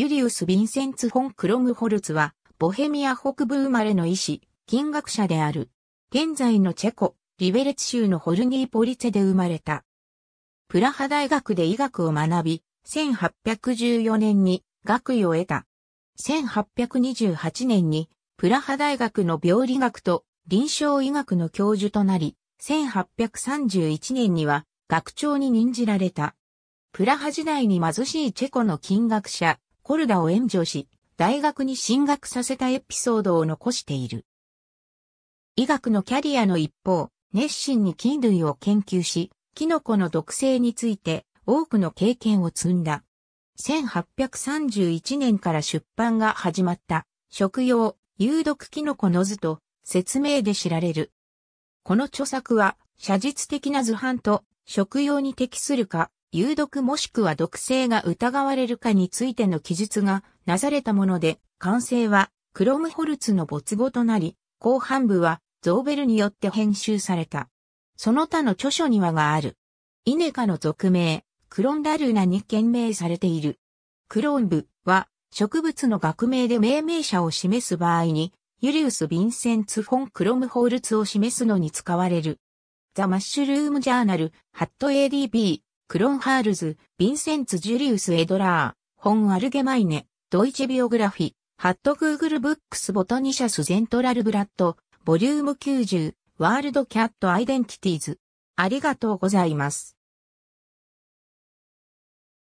ユリウス・ヴィンセンツ・フォン・クロムホルツは、ボヘミア北部生まれの医師、金学者である。現在のチェコ、リベレツ州のホルニーポリツェで生まれた。プラハ大学で医学を学び、1814年に学位を得た。1828年にプラハ大学の病理学と臨床医学の教授となり、1831年には学長に任じられた。プラハ時代に貧しいチェコの金学者、コルダを援助し、大学に進学させたエピソードを残している。医学のキャリアの一方、熱心に菌類を研究し、キノコの毒性について多くの経験を積んだ。1831年から出版が始まった食用有毒キノコの図と説明で知られる。この著作は写実的な図版と食用に適するか有毒もしくは毒性が疑われるかについての記述がなされたもので、完成はクロムホルツの没後となり、後半部はゾーベルによって編集された。その他の著書にはがある。イネカの俗名、クロンダルーナに検名されている。クローン部は植物の学名で命名者を示す場合に、ユリウス・ヴィンセンツ・フォン・クロムホルツを示すのに使われる。ザ・マッシュルーム・ジャーナル、ハット ADB、クロンハールズ、ヴィンセンツ・ジュリウス・エドラー、ホン・アルゲマイネ、ドイチェ・ビオグラフィ、ハット・グーグル・ブックス・ボトニシャス・ゼントラル・ブラッド、ボリューム90、ワールド・キャット・アイデンティティーズ。ありがとうございます。